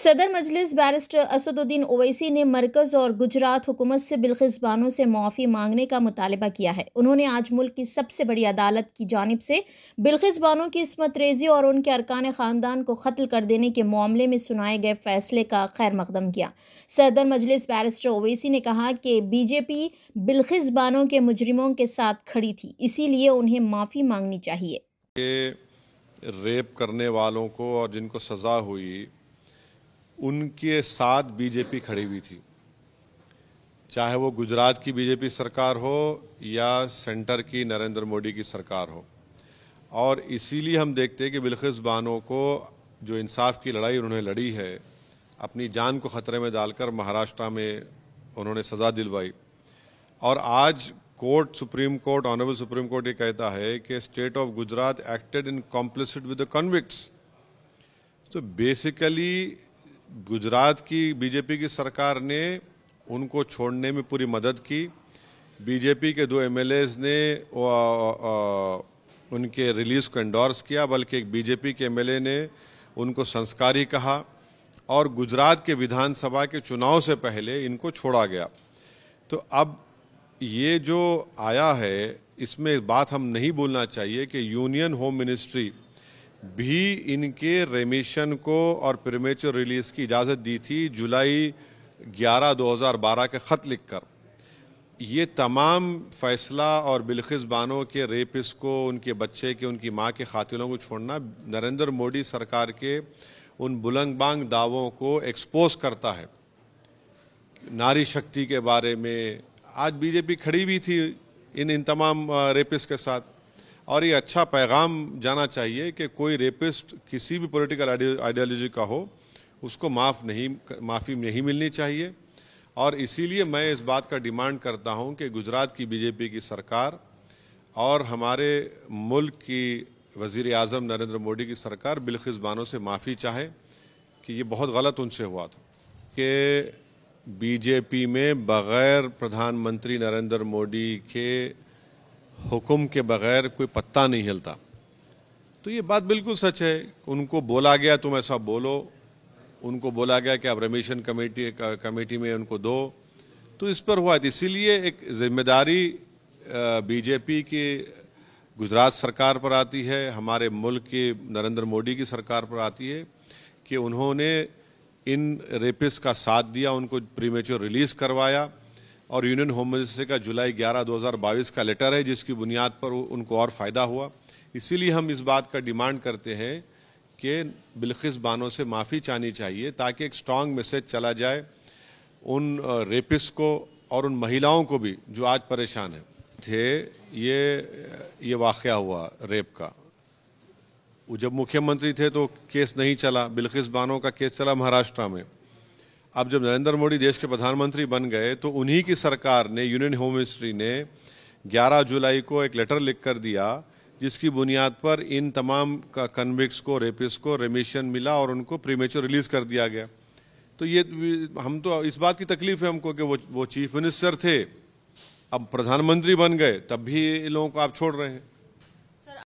सदर मजलिस बैरिस्टर असदुद्दीन ओवैसी ने मरकज़ और गुजरात हुकूमत से बिलखिस से मुआफ़ी मांगने का मुतालबा किया है उन्होंने आज मुल्क की सबसे बड़ी अदालत की जानब से बिलखिस बानों की इसमत रेजी और उनके अरकान ख़ानदान को कत्ल कर देने के मामले में सुनाए गए फैसले का खैर मकदम किया सदर मजलिस बैरिस्टर ओवैसी ने कहा कि बीजेपी बिलखिस के मुजरमों के साथ खड़ी थी इसीलिए उन्हें माफ़ी मांगनी चाहिए रेप करने वालों को और जिनको सज़ा हुई उनके साथ बीजेपी खड़ी हुई थी चाहे वो गुजरात की बीजेपी सरकार हो या सेंटर की नरेंद्र मोदी की सरकार हो और इसीलिए हम देखते हैं कि बिल्खिस बानो को जो इंसाफ की लड़ाई उन्होंने लड़ी है अपनी जान को खतरे में डालकर महाराष्ट्र में उन्होंने सज़ा दिलवाई और आज court supreme court honourable supreme court ये कहता है कि state of Gujarat acted in complicit with the convicts तो बेसिकली गुजरात की बीजेपी की सरकार ने उनको छोड़ने में पूरी मदद की बीजेपी के दो एम ने आ, आ, उनके रिलीज को एंडोर्स किया बल्कि एक बीजेपी के एमएलए ने उनको संस्कारी कहा और गुजरात के विधानसभा के चुनाव से पहले इनको छोड़ा गया तो अब ये जो आया है इसमें बात हम नहीं बोलना चाहिए कि यूनियन होम मिनिस्ट्री भी इनके रेमिशन को और प्रीमेचर रिलीज़ की इजाज़त दी थी जुलाई 11 2012 के ख़त लिखकर ये तमाम फैसला और बिलखिस बानों के रेपिस को उनके बच्चे के उनकी माँ के खातिलों को छोड़ना नरेंद्र मोदी सरकार के उन बुलंगबांग दावों को एक्सपोज करता है नारी शक्ति के बारे में आज बीजेपी खड़ी भी थी इन इन तमाम रेपिस के साथ और ये अच्छा पैगाम जाना चाहिए कि कोई रेपिस्ट किसी भी पॉलिटिकल आइडियोलॉजी का हो उसको माफ़ नहीं माफ़ी नहीं मिलनी चाहिए और इसीलिए मैं इस बात का डिमांड करता हूं कि गुजरात की बीजेपी की सरकार और हमारे मुल्क की वज़ी अजम नरेंद्र मोदी की सरकार बिलखिज़बानों से माफ़ी चाहे कि ये बहुत गलत उनसे हुआ था कि बीजेपी में बग़ैर प्रधानमंत्री नरेंद्र मोदी के हुक्म के बगैर कोई पत्ता नहीं हिलता तो ये बात बिल्कुल सच है उनको बोला गया तुम ऐसा बोलो उनको बोला गया कि आप रेमिशन कमेटी कमेटी में उनको दो तो इस पर हुआ इसीलिए एक जिम्मेदारी बीजेपी की गुजरात सरकार पर आती है हमारे मुल्क के नरेंद्र मोदी की सरकार पर आती है कि उन्होंने इन रेपिस का साथ दिया उनको प्रीमेच्योर रिलीज़ करवाया और यूनियन होम मिनिस्टर का जुलाई 11 2022 का लेटर है जिसकी बुनियाद पर उनको और फ़ायदा हुआ इसीलिए हम इस बात का डिमांड करते हैं कि बिलखिस बानों से माफ़ी चाहनी चाहिए ताकि एक स्ट्रांग मैसेज चला जाए उन रेपिस को और उन महिलाओं को भी जो आज परेशान हैं थे ये ये वाक़ हुआ रेप का वो जब मुख्यमंत्री थे तो केस नहीं चला बिलखिस बानों का केस चला महाराष्ट्र में अब जब नरेंद्र मोदी देश के प्रधानमंत्री बन गए तो उन्हीं की सरकार ने यूनियन होम मिनिस्ट्री ने 11 जुलाई को एक लेटर लिख कर दिया जिसकी बुनियाद पर इन तमाम कन्विक्स को रेपिस को रेमिशन मिला और उनको प्रीमेचर रिलीज कर दिया गया तो ये हम तो इस बात की तकलीफ है हमको कि वो वो चीफ मिनिस्टर थे अब प्रधानमंत्री बन गए तब भी इन लोगों को आप छोड़ रहे हैं